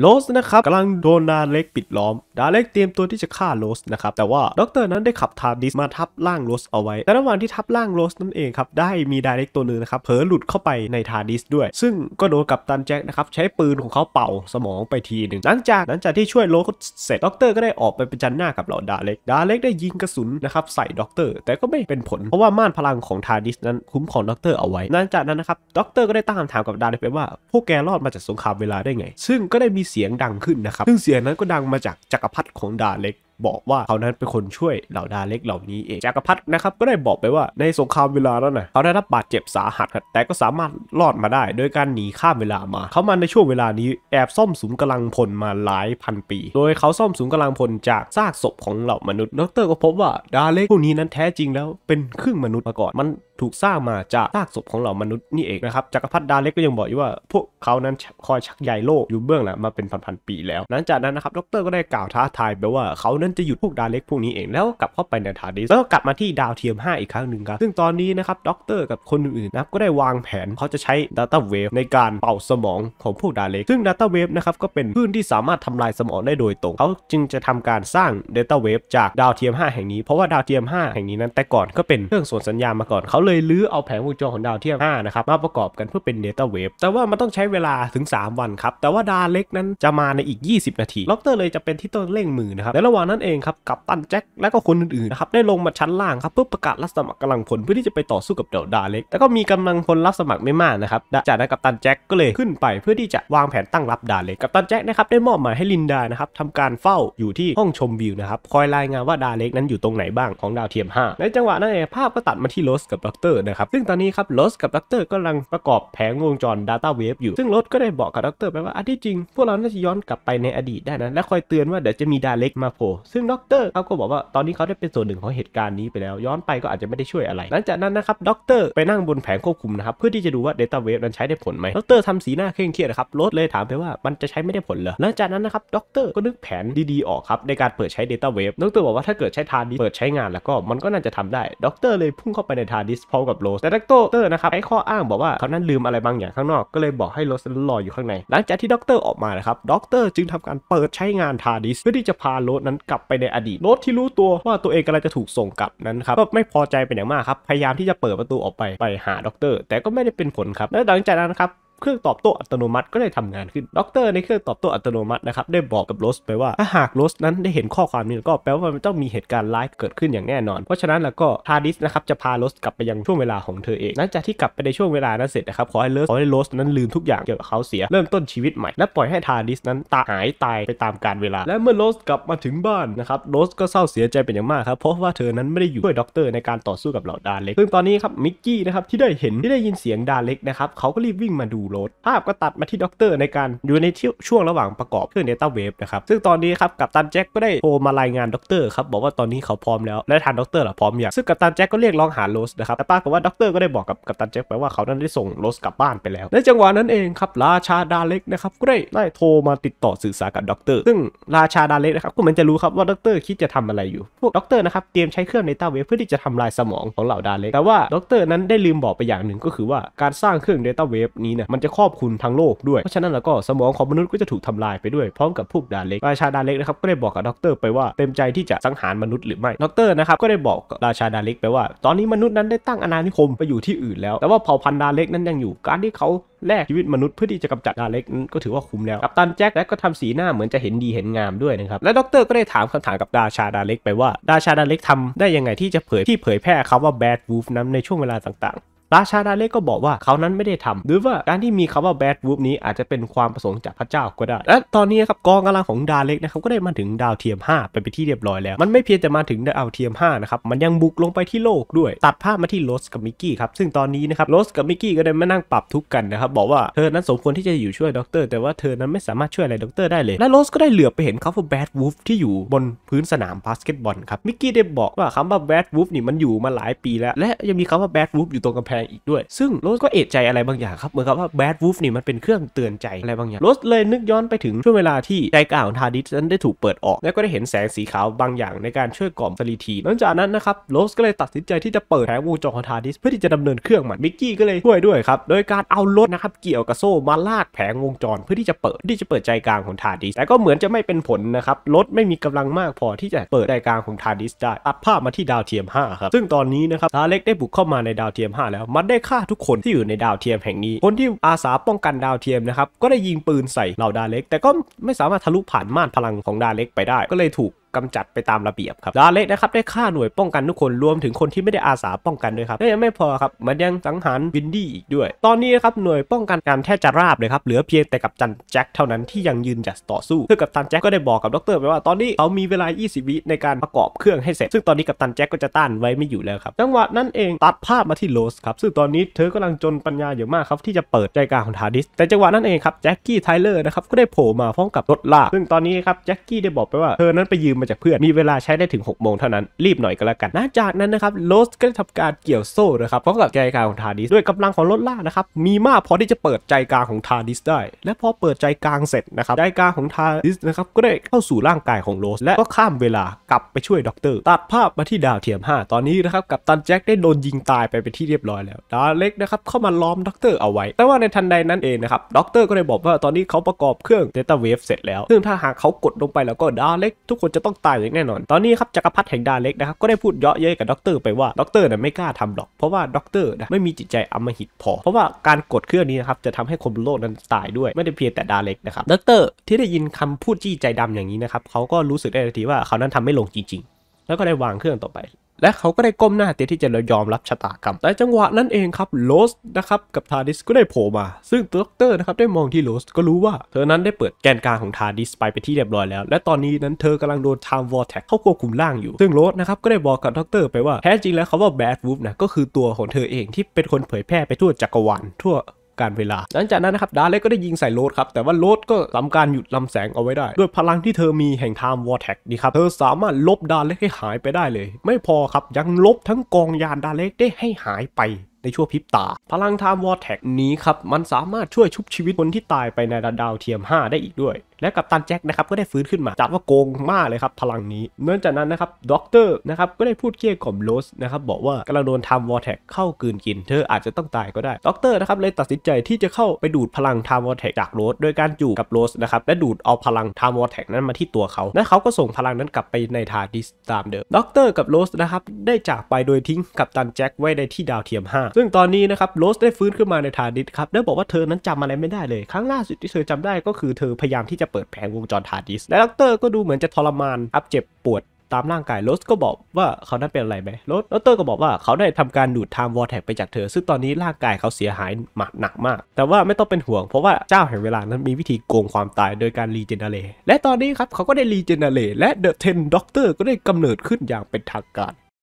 โรสนะครับกำลังโดนดาเล็กปิดล้อม ดาเล็กเตรียมตัวที่จะฆ่าโรสนะครับ แต่ว่าด็อกเตอร์นั้นได้ขับทาร์ดิสมาทับร่างโรสเอาไว้ แต่ระหว่างที่ทับร่างโรสนั่นเองครับ ได้มีดาเล็กตัวหนึ่งนะครับเผลอหลุดเข้าไปในทาร์ดิสด้วย ซึ่งก็โดนกับตันแจ็คนะครับ ใช้ปืนของเขาเป่าสมองไปทีหนึ่งหลังจากหลังจากที่ช่วยโรสเสร็จด็อกเตอร์ก็ได้ออกไปประจันหน้ากับเหล่าดาเล็กดาเล็กได้ยิงกระสุนนะครับใส่ด็อกเตอร์แต่ก็ไม่เป็นผลเพราะว่าม่านพลังของทาร์ดิสนั้นคุ้มของด็อกเตอร์เอาไว้หลังจากนั้นนะครับด็อกเตอร์ก็ได้ตั้งคำถามกับดาเล็กไปว่าพวกแกรอดมาจากสงครามเวลาได้ไง ซึ่งก็ได้มีเสียงดังขึ้นนะครับ ซึ่งเสียงนั้นก็ดังมาจากจักรพรรดิของดาเล็ก บอกว่าเขานั้นเป็นคนช่วยเหล่าดาเล็กเหล่านี้เอง จักรพรรดินะครับก็ได้บอกไปว่าในสงครามเวลาแล้วนะเขาได้รับบาดเจ็บสาหัส แต่ก็สามารถรอดมาได้โดยการหนีข้ามเวลามา เขามาในช่วงเวลานี้แอบซ่อมสูงกำลังพลมาหลายพัน ปี โดยเขาซ่อมสูงกำลังพลจากซากศพของเหล่ามนุษย์ดรก็พบว่าดาเล็กพวกนี้นั้นแท้จริงแล้วเป็นครึ่งมนุษย์มาก่อนมันถูกสร้างมาจากซากศพของเหล่ามนุษย์นี่เองนะครับจักรพรรดิดาเล็กก็ยังบอกอีกว่า พวกเขานั้นคอยชักใยโลกอยู่เบื้องหลังมาเป็นพันๆปีแล้ว หลังจากนั้นนะครับดรก็ได้กล่าวท้าทายไปว่าเขานั้นจะหยุดพวกดาเล็กพวกนี้เองแล้วกลับเข้าไปในฐานดิสแล้วกลับมาที่ดาวเทียม 5 อีกครั้งหนึ่งครับซึ่งตอนนี้นะครับดรกับคนอื่นๆนะก็ได้วางแผน เขาจะใช้ัตต้าเวฟในการเป่าสมองของพวกดาเล็กซึ่งัตต้าเวฟนะครับก็เป็นคื่นที่สามารถทำลายสมองได้โดยตรงเขาจึงจะทำการสร้างัตต้าเวฟจากดาวเทียม5แห่งนี้เพราะว่าดาวเทียม5แห่งนี้นั้นแต่ก่อน ก็เป็นเครื่องส่งสัญญาณมาก่อนเขาเลยลื้อเอาแผงวงจรของดาวเทียม 5 นะครับ มาประกอบกันเพื่อเป็นเดต้าเวฟแต่ว่ามันต้องใช้เวลาถึง 3 วันครับ แต่ว่าดาเล็กนั้นจะมาในอีก 20 นาที ล็อกเตอร์เลยจะเป็นที่ต้องเร่งมือนะครับในระหว่างนั้นเองครับ กับตันแจ็คและก็คนอื่นๆนะครับได้ลงมาชั้นล่างครับ เพื่อประกาศรับสมัครกำลังพลเพื่อที่จะไปต่อสู้กับเดาดาเล็กแต่ก็มีกำลังพลรับสมัครไม่มากนะครับจากนั้นกับตันแจ็คก็เลยขึ้นไป เพื่อที่จะวางแผนตั้งรับดาเล็กกับตันแจ็คนะครับได้มอบหมายให้ลินดานะครับทำการเฝ้าอยู่ที่ห้องชมวิวนะครับคอยรายงานว่าดาเล็ก นั้นอยู่ตรงไหนบ้างของดาวเทียม5ในจังหวะนั้นเองภาพก็ตัดมาที่โรสกับก r a p t นะครับซึ่งตอนนี้ครับ l o กับ r เตอร์กำลังประกอบแผงวงจร Data Wave อยู่ ซึ่ง l o ก็ได้บอกกับ r เตอร์ไปว่า อันที่จริง พวกเราน่าจะย้อนกลับไปในอดีตได้นะ และคอยเตือนว่าเดี๋ยวจะมีดาเล็กมาโผล่ซึ่ง d เตอร์เขาก็บอกว่า ตอนนี้เขาได้เป็นส่วนหนึ่งของเหตุการณ์นี้ไปแล้ว ย้อนไปก็อาจจะไม่ได้ช่วยอะไร หลังจากนั้นนะครับ ด็อกเตอร์ไปนั่งบนแผงควบคุมนะครับ เพื่อที่จะดูว่า Data Wave นั้นใช้ได้ผลไหมด็อกเตอร์ทำสีหน้าเคร่งเครียดครับโรสเลยถามไปว่า มันจะใช้ไม่ได้ผลเหรอหลังจากนั้นนะครับดเตอร์ก็นึกแผนดีๆออกครับในการเปิดใช้ Data Wave ดตรบอกว่าถ้าเกิดใช้ทาเปิดใช้งาน แล้วก็มันก็น่าจะทำได้ดเตอร์เลยพุ่งเข้าไปในทา์ดิสพร้อมกับโรสแต่ด็อกเตอร์นะครับให้ข้ออ้างบอกว่าเขานั้นลืมอะไรบางอย่างข้างนอก ก็เลยบอกให้โรสนั้นรออยู่ข้างใน หลังจากที่ด็อกเตอร์ออกมานะครับด็อกเตอร์จึงทำการเปิดใช้งานทาดิสเพื่อที่จะพาโรสนั้นกลับไปในอดีตโรสที่รู้ตัวว่าตัวเองกำลังจะถูกส่งกลับนั้นครับ ก็ไม่พอใจเป็นอย่างมากครับ พยายามที่จะเปิดประตูออกไป ไปหาด็อกเตอร์แต่ก็ไม่ได้เป็นผลครับ และหลังจากนั้นครับเครื่องตอบโต้อัตโนมัติก็ได้ทำงานขึ้นด็อกเตอร์ในเครื่องตอบโต้อัตโนมัตินะครับได้บอกกับโรสไปว่า ถ้าหากโรสนั้นได้เห็นข้อความนี้ก็แปลว่ามันต้องมีเหตุการณ์ร้ายเกิดขึ้นอย่างแน่นอน เพราะฉะนั้นแล้วก็ทาดิสนะครับจะพาโรสกลับไปยังช่วงเวลาของเธอเองหลังจากที่กลับไปในช่วงเวลานั้นเสร็จนะครับขอให้เลิสขอให้โรสนั้นลืมทุกอย่างเกี่ยวกับเขาเสีย เริ่มต้นชีวิตใหม่ และปล่อยให้ทาดิสนั้นตาหายตายไปตามกาลเวลา และเมื่อโรสกลับมาถึงบ้านนะครับโรสก็เศร้าเสียใจเป็นอย่างมากครับเพราะว่าเธอนั้นไม่ได้อยู่ด้วยด็อกเตอร์ในการต่อสู้กับเหล่าดาเล็กซึ่งตอนนี้ครับมิกกี้นะครับที่ได้เห็นที่ได้ยินเสียงดาเล็กนะครับเขาก็รีบวิ่งมาดูโรสภาพก็ตัดมาที่ด็อกเตอร์ในการอยู่ในช่วงระหว่างประกอบเครื่องเดต้าเวฟนะครับซึ่งตอนนี้ครับกัปตันแจ็คก็ได้โทรมารายงานด็อกเตอร์ครับบอกว่าตอนนี้เขาพร้อมแล้ว และทางด็อกเตอร์ล่ะพร้อมอย่างซึ่งกัปตันแจ็คก็เรียกร้องหาโรสนะครับแต่ป้าก็ว่าด็อกเตอร์ก็ได้บอกกับกัปตันแจ็คไปว่าเขานั้นได้ส่งโรสกลับบ้านไปแล้วในจังหวะนั้นเองครับราชาดาเล็กนะครับก็ได้ได้โทรมาติดต่อสื่อสารกับด็อกเตอร์ซึ่งราชาดาเล็กนะครับก็เหมือนจะรู้ครับว่าด็อกเตอร์คิดจะทำอะไรอยู่ พวกด็อกเตอร์นะครับเตรียมใช้เครื่องเดต้าเวฟเพื่อที่จะทำลายสมองของเหล่าดาเล็กแต่ว่าด็อกเตอร์นั้นได้ลืมบอกไปอย่างหนึ่งก็คือว่า การสร้างเครื่องเดต้าเวฟนี้นะมมันจะครอบคุมทั้งโลกด้วย เพราะฉะนั้นแล้วก็สมองของมนุษย์ก็จะถูกทำลายไปด้วยพร้อมกับพวกดาเล็ก ราชาดาเล็กนะครับก็ได้บอกกับดรไปว่าเต็มใจที่จะสังหารมนุษย์หรือไม่ดรนะครับก็ได้บอกราชาดาเล็ก ไปว่า ตอนนี้มนุษย์นั้นได้ตั้งอาณานิคมไปอยู่ที่อื่นแล้ว แต่ว่าเผ่าพันธุ์ดาเล็กนั้นยังอยู่ การที่เขาแลกชีวิตมนุษย์ เพื่อที่จะกำจัดดาเล็กก็ถือว่าคุ้มแล้วกับตันแจ็คและก็ทำสีหน้าเหมือนจะเห็นดีเห็นงามด้วยนะครับ และดรก็ได้ถามคำถามกับดาชาดาเล็ก ไปว่าดาชาดาเล็กทำได้ยังไงที่จะเผยที่เผยแพร่คำว่าแบดวูฟนั้นในช่วงเวลาต่างๆราชาดาเล่ก็บอกว่าเขานั้นไม่ได้ทำ หรือว่าการที่มีคำว่าแบดวูฟนี้อาจจะเป็นความประสงค์จากพระเจ้าก็ได้ และตอนนี้ครับกองกำลังของดาเล็กนะครับก็ได้มาถึงดาวเทียม 5 ไปไปที่เรียบร้อยแล้ว มันไม่เพียงแต่มาถึงดาวเทียม 5 นะครับ มันยังบุกลงไปที่โลกด้วยตัดภาพมาที่โรสกับมิกกี้ครับ ซึ่งตอนนี้นะครับโรสกับมิกกี้ก็ได้มานั่งปรับทุกกันนะครับบอกว่าเธอนั้นสมควรที่จะอยู่ช่วยด็อกเตอร์แต่ว่าเธอนั้นไม่สามารถช่วยอะไรด็อกเตอร์ได้เลย และโรสก็ได้เหลือไปเห็นคำว่าแบดวูฟที่อยู่บนพื้นสนามบาสเกตบอลครับมิกกี้ได้บอกว่าคาว่าแบดวูฟนี่มันอยู่มาหลายปีแล้ว และยังมีคาว่าแบดวูฟอยู่ตรงกำแพงอีกด้วย ซึ่งโรสก็เอะใจอะไรบางอย่างครับเหมือนกับว่าแบดวูฟนี่มันเป็นเครื่องเตือนใจอะไรบางอย่างโรสเลยนึกย้อนไปถึงช่วงเวลาที่ใจกลางของทาดิสนั้นได้ถูกเปิดออกแล้วก็ได้เห็นแสงสีขาวบางอย่างในการช่วยกล่อมสลีทีหลังจากนั้นนะครับโรสก็เลยตัดสินใจที่จะเปิดแผงวงจรของทาดิสเพื่อที่จะดำเนินเครื่องมันมิกกี้ก็เลยช่วยด้วยครับโดยการเอารถนะครับเกี่ยวกับโซ่มาลากแผงวงจรเพื่อที่จะเปิดที่จะเปิดใจกลางของทาดิสแต่ก็เหมือนจะไม่เป็นผลนะครับรถไม่มีกำลังมากพอที่จะเปิดใจกลางของทาดิสได้อัดภาพมาที่ดาวเทียม5ครับซึ่งตอนนี้นะครับทาเล็กได้บุกเข้ามาในดาวเทียม5แล้วมันได้ฆ่าทุกคนที่อยู่ในดาวเทียมแห่งนี้ คนที่อาสาป้องกันดาวเทียมนะครับ ก็ได้ยิงปืนใส่เหล่าดาเล็ก แต่ก็ไม่สามารถทะลุผ่านม่านพลังของดาเล็กไปได้ ก็เลยถูกกำจัดไปตามระเบียบครับดาเล็กนะครับได้ฆ่าหน่วยป้องกันทุกคนรวมถึงคนที่ไม่ได้อาสาป้องกันด้วยครับและยังไม่พอครับมันยังสังหารวินดี้อีกด้วย ตอนนี้นะครับหน่วยป้องกันการแทบจะราบเลยครับเหลือเพียงแต่กับจันแจ็คเท่านั้นที่ยังยืนจัดต่อสู้พื่อกับตันแจ็คก็ได้บอกกับดรไปว่าตอนนี้เขามีเวลา20วิในการประกอบเครื่องให้เสร็จซึ่งตอนนี้กับตันแจ็คก็จะต้านไว้ไม่อยู่แล้วครับจังหวะนั้นเองตัดภาพมาที่โรสครับซึ่งตอนนี้เธอกำลังจนปัญญาอย่างมากครับที่จะเปิดใจกลางของทาดิสแต่จังหวะนั้นเองครับแจ็คกี้ไทเลอร์นะครับก็ได้โผล่มาพร้อมกับรถลากซึ่งตอนนี้ครับแจ็คกี้ได้บอกไปว่าเธอนั้นไปยืมมามาจากเพื่อนมีเวลาใช้ได้ถึง6โมงเท่านั้นรีบหน่อยก็แล้วกันนะจากนั้นนะครับโรสก็ได้ทำการเกี่ยวโซ่นะครับพร้อมกับใจกลางของทาดิสด้วยกำลังของรถล่านะครับ มีมากพอที่จะเปิดใจกลางของทาดิสได้ และพอเปิดใจกลางเสร็จนะครับใจกลางของทาดิสนะครับก็ได้เข้าสู่ร่างกายของโรส และก็ข้ามเวลากลับไปช่วยด็อกเตอร์ตัดภาพมาที่ดาวเทียม 5 ตอนนี้นะครับกับตันแจ็คได้โดนยิงตายไปเป็นที่เรียบร้อยแล้วดาเล็กนะครับเข้ามาล้อมด็อกเตอร์เอาไว้ แต่ว่าในทันใดนั้นเองนะครับด็อกเตอร์ก็ได้บอกว่าตอนนี้เขาประกอบเครื่องเดต้าเวฟเสร็จแล้วซึ่งถ้าหากเขากดลงไปแล้วก็ดาเล็กทุกคนจะต้องตายอย่างแน่นอน ตอนนี้ครับจักรพรรดิแห่งดาเล็กนะครับก็ได้พูดเยาะเย้ยกับด็อกเตอร์ไปว่าด็อกเตอร์น่ยไม่กล้าทำหรอก เพราะว่าด็อกเตอร์นะไม่มีจิตใจอมหิตพอเพราะว่าการกดเครื่องนี้นะครับจะทำให้คนบนโลกนั้นตายด้วย ไม่ได้เพียงแต่ดาเล็กนะครับด็อกเตอร์ที่ได้ยินคำพูดจี้ใจดำอย่างนี้นะครับเขาก็รู้สึกได้ทันทีว่าเขานั้นทำไม่ลงจริงๆ แล้วก็ได้วางเครื่องต่อไปและเขาก็ได้ก้มหน้าเตี้ยที่จะยอมรับชะตากรรม แต่จังหวะนั้นเองครับโรสนะครับ กับทาดิสก็ได้โผล่มา ซึ่งด็อกเตอร์นะครับได้มองที่โรสก็รู้ว่าเธอนั้นได้เปิดแกนกลางของทาดิสไปไปที่เรียบร้อยแล้ว และตอนนี้นั้นเธอกำลังโดนไทม์วอร์แท็กเข้าควบคุมล่างอยู่ ซึ่งโรสนะครับก็ได้บอกกับด็อกเตอร์ไปว่าแท้จริงแล้วเขาว่าแบดวูฟนะก็คือตัวของเธอเองที่เป็นคนเผยแพร่ไปทั่วจักรวาลทั่วการเวลา หลังจากนั้นนะครับดาเล็กก็ได้ยิงใส่โรดครับแต่ว่าโรดก็ทำาการหยุดลำแสงเอาไว้ได้ ด้วยพลังที่เธอมีแห่งไทม์วอร์แท็กนี่ครับเธอสามารถลบดาเล็กให้หายไปได้เลย ไม่พอครับยังลบทั้งกองยานดาเล็กได้ให้หายไปในช่วงพริบตา พลังไทม์วอร์แท็กนี้ครับมันสามารถช่วยชุบชีวิตคนที่ตายไปในดาวเทียม5 ได้อีกด้วยและกับตันแจ็คนะครับก็ได้ฟื้นขึ้นมา จัดว่าโกงมากเลยครับ พลังนี้ เนื่องจากนั้นนะครับด็อกเตอร์นะครับก็ได้พูดเกลี้ยกล่อมโรสนะครับบอกว่ากำลังโดนทำวอร์แท็กเข้ากืนกิน เธออาจจะต้องตายก็ได้ด็อกเตอร์นะครับเลยตัดสินใจที่จะเข้าไปดูดพลังทำวอร์แท็กจากโรส โดยการจูบกับโรสนะครับและดูดเอาพลังทำวอร์แท็กนั้นมาที่ตัวเขาและเขาก็ส่งพลังนั้นกลับไปในทาดิสตามเดิมด็อกเตอร์กับโรสนะครับได้จากไปโดยทิ้งกับตันแจ็คไว้ในที่ดาวเทียม 5 ซึ่งตอนนี้นะครับโรสได้ฟื้นขึ้นมาในทาดิสครับได้บอกว่าเธอนั้นจำอะไรไม่ได้เลยครั้งล่าสุดที่เธอจำได้ก็คือเธอพยายามที่จะจะเปิดแผงวงจรทาร์ดิสและด็อกเตอร์ก็ดูเหมือนจะทรมานอับเจ็บปวดตามร่างกายโรสก็บอกว่าเขานั้นเป็นอะไรไหมโรสดร์ก็บอกว่าเขาได้ทำการดูดไทม์วอลแท็กไปจากเธอ ซึ่งตอนนี้ร่างกายเขาเสียหายหมักหนักมาก แต่ว่าไม่ต้องเป็นห่วง เพราะว่าเจ้าแห่งเวลานั้นมีวิธีโกงความตายโดยการรีเจนเนเรและตอนนี้ครับเขาก็ได้รีเจนเนเรและเดอะเทนด็อกเตอร์ก็ได้กำเนิดขึ้นอย่างเป็นทางการ